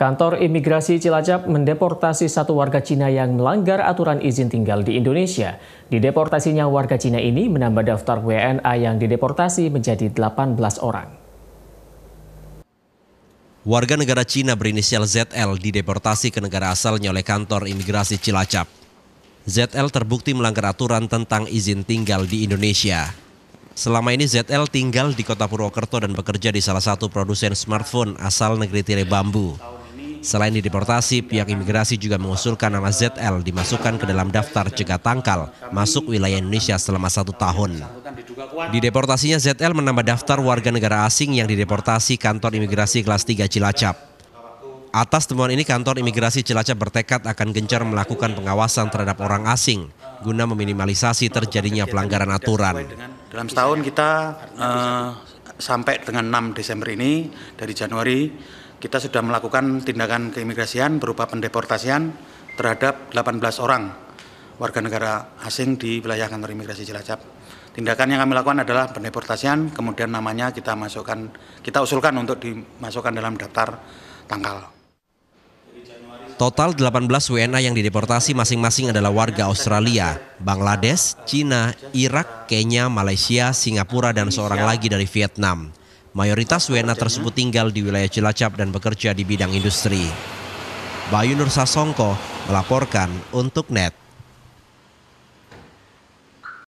Kantor Imigrasi Cilacap mendeportasi satu warga Cina yang melanggar aturan izin tinggal di Indonesia. Dideportasinya warga Cina ini menambah daftar WNA yang dideportasi menjadi 18 orang. Warga negara Cina berinisial ZL dideportasi ke negara asalnya oleh kantor imigrasi Cilacap. ZL terbukti melanggar aturan tentang izin tinggal di Indonesia. Selama ini ZL tinggal di kota Purwokerto dan bekerja di salah satu produsen smartphone asal negeri Tire Bambu. Selain dideportasi, pihak imigrasi juga mengusulkan nama ZL dimasukkan ke dalam daftar cegah tangkal masuk wilayah Indonesia selama satu tahun. Di deportasinya ZL menambah daftar warga negara asing yang dideportasi kantor imigrasi kelas 3 Cilacap. Atas temuan ini kantor imigrasi Cilacap bertekad akan gencar melakukan pengawasan terhadap orang asing guna meminimalisasi terjadinya pelanggaran aturan. Dalam setahun kita uh, sampai dengan 6 Desember ini dari Januari kita sudah melakukan tindakan keimigrasian berupa pendeportasian terhadap 18 orang warga negara asing di wilayah kantor imigrasi Cilacap. Tindakan yang kami lakukan adalah pendeportasian, kemudian namanya kita masukkan, kita usulkan untuk dimasukkan dalam daftar tanggal. Total 18 WNA yang dideportasi masing-masing adalah warga Australia, Bangladesh, Cina, Irak, Kenya, Malaysia, Singapura, dan seorang lagi dari Vietnam. Mayoritas wna tersebut tinggal di wilayah Cilacap dan bekerja di bidang industri. Bayu Nur Sasongko melaporkan untuk NET.